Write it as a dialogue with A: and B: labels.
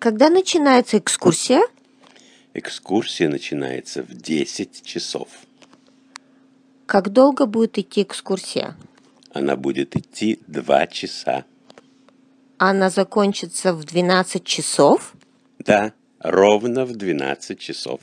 A: Когда начинается экскурсия?
B: Экскурсия начинается в 10 часов.
C: Как долго будет идти экскурсия?
B: Она будет идти 2 часа.
C: Она закончится в 12 часов?
B: Да, ровно
D: в 12 часов.